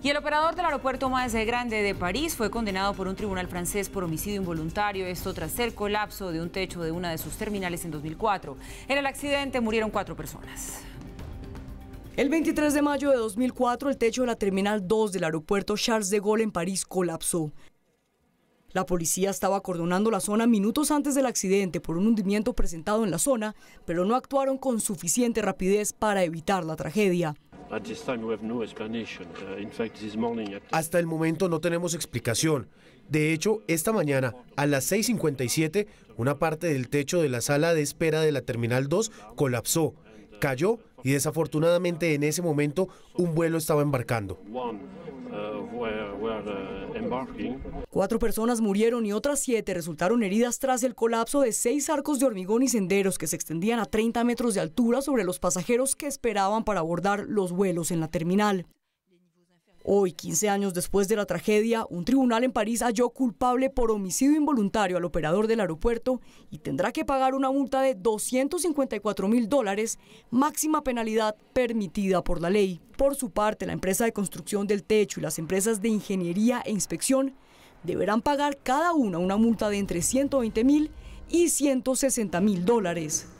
Y el operador del aeropuerto más grande de París fue condenado por un tribunal francés por homicidio involuntario, esto tras el colapso de un techo de una de sus terminales en 2004. En el accidente murieron cuatro personas. El 23 de mayo de 2004, el techo de la Terminal 2 del aeropuerto Charles de Gaulle en París colapsó. La policía estaba acordonando la zona minutos antes del accidente por un hundimiento presentado en la zona, pero no actuaron con suficiente rapidez para evitar la tragedia. Uh, Hasta el momento no tenemos explicación. De hecho, esta mañana, a las 6.57, una parte del techo de la sala de espera de la Terminal 2 colapsó, cayó y desafortunadamente en ese momento un vuelo estaba embarcando. Cuatro personas murieron y otras siete resultaron heridas tras el colapso de seis arcos de hormigón y senderos que se extendían a 30 metros de altura sobre los pasajeros que esperaban para abordar los vuelos en la terminal. Hoy, 15 años después de la tragedia, un tribunal en París halló culpable por homicidio involuntario al operador del aeropuerto y tendrá que pagar una multa de 254 mil dólares, máxima penalidad permitida por la ley. Por su parte, la empresa de construcción del techo y las empresas de ingeniería e inspección deberán pagar cada una una multa de entre 120 mil y 160 mil dólares.